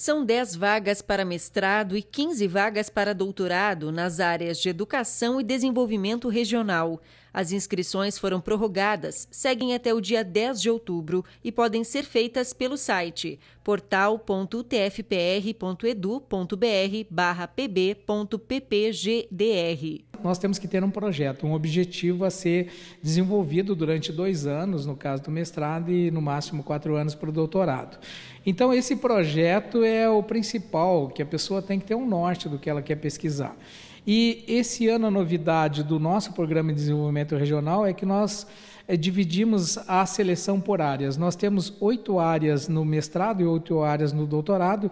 São 10 vagas para mestrado e 15 vagas para doutorado nas áreas de educação e desenvolvimento regional. As inscrições foram prorrogadas, seguem até o dia 10 de outubro e podem ser feitas pelo site portal.utfpr.edu.br/pb.ppgdr. Nós temos que ter um projeto, um objetivo a ser desenvolvido durante dois anos, no caso do mestrado, e no máximo quatro anos para o doutorado. Então, esse projeto é o principal, que a pessoa tem que ter um norte do que ela quer pesquisar. E esse ano a novidade do nosso programa de desenvolvimento regional é que nós é, dividimos a seleção por áreas. Nós temos oito áreas no mestrado e oito áreas no doutorado,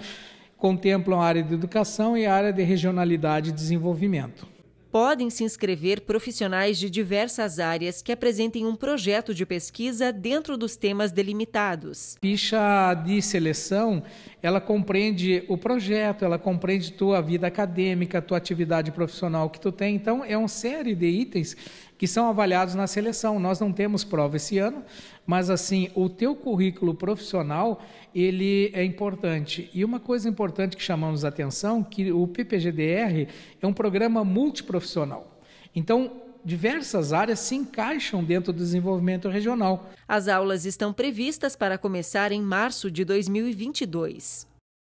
contemplam a área de educação e a área de regionalidade e desenvolvimento podem se inscrever profissionais de diversas áreas que apresentem um projeto de pesquisa dentro dos temas delimitados. Ficha de seleção, ela compreende o projeto, ela compreende tua vida acadêmica, tua atividade profissional que tu tem. Então, é uma série de itens que são avaliados na seleção. Nós não temos prova esse ano, mas assim, o teu currículo profissional, ele é importante. E uma coisa importante que chamamos a atenção, que o PPGDR é um programa multiprofissional. Então, diversas áreas se encaixam dentro do desenvolvimento regional. As aulas estão previstas para começar em março de 2022.